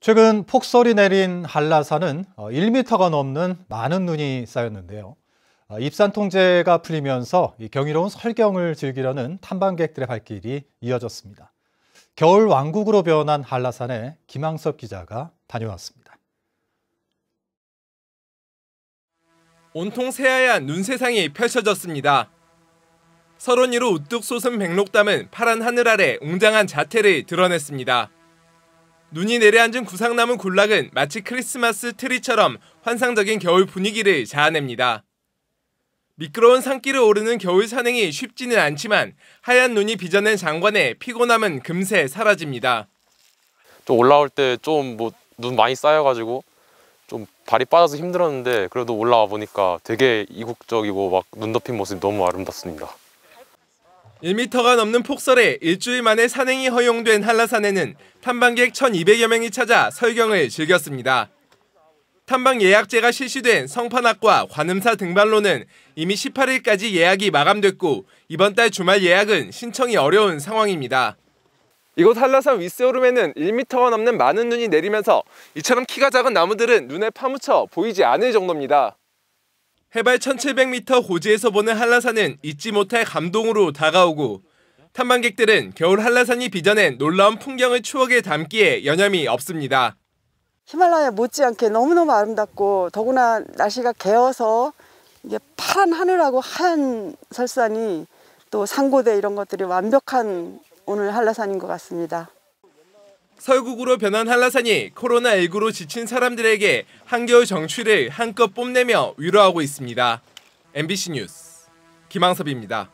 최근 폭설이 내린 한라산은 1m가 어, 넘는 많은 눈이 쌓였는데요. 어, 입산 통제가 풀리면서 경이로운 설경을 즐기려는 탐방객들의 발길이 이어졌습니다. 겨울 왕국으로 변한 한라산에 김항섭 기자가 다녀왔습니다. 온통 새하얀 눈 세상이 펼쳐졌습니다. 설원이로 우뚝 솟은 백록담은 파란 하늘 아래 웅장한 자태를 드러냈습니다. 눈이 내려앉은 구상나무 군락은 마치 크리스마스 트리처럼 환상적인 겨울 분위기를 자아냅니다. 미끄러운 산길을 오르는 겨울 산행이 쉽지는 않지만 하얀 눈이 빚어낸 장관의 피곤함은 금세 사라집니다. 좀 올라올 때좀뭐눈 많이 쌓여가지고 좀 발이 빠져서 힘들었는데 그래도 올라와 보니까 되게 이국적이고 막 눈 덮인 모습이 너무 아름답습니다. 1m가 넘는 폭설에 일주일 만에 산행이 허용된 한라산에는 탐방객 1,200여 명이 찾아 설경을 즐겼습니다. 탐방 예약제가 실시된 성판악과 관음사 등반로는 이미 18일까지 예약이 마감됐고 이번 달 주말 예약은 신청이 어려운 상황입니다. 이곳 한라산 윗세오름에는 1m가 넘는 많은 눈이 내리면서 이처럼 키가 작은 나무들은 눈에 파묻혀 보이지 않을 정도입니다. 해발 1700m 고지에서 보는 한라산은 잊지 못할 감동으로 다가오고 탐방객들은 겨울 한라산이 빚어낸 놀라운 풍경을 추억에 담기에 여념이 없습니다. 히말라야 못지않게 너무너무 아름답고 더구나 날씨가 개어서 이게 파란 하늘하고 하얀 설산이 또 상고대 이런 것들이 완벽한 오늘 한라산인 것 같습니다. 설국으로 변한 한라산이 코로나19로 지친 사람들에게 한겨울 정취를 한껏 뽐내며 위로하고 있습니다. MBC 뉴스 김항섭입니다.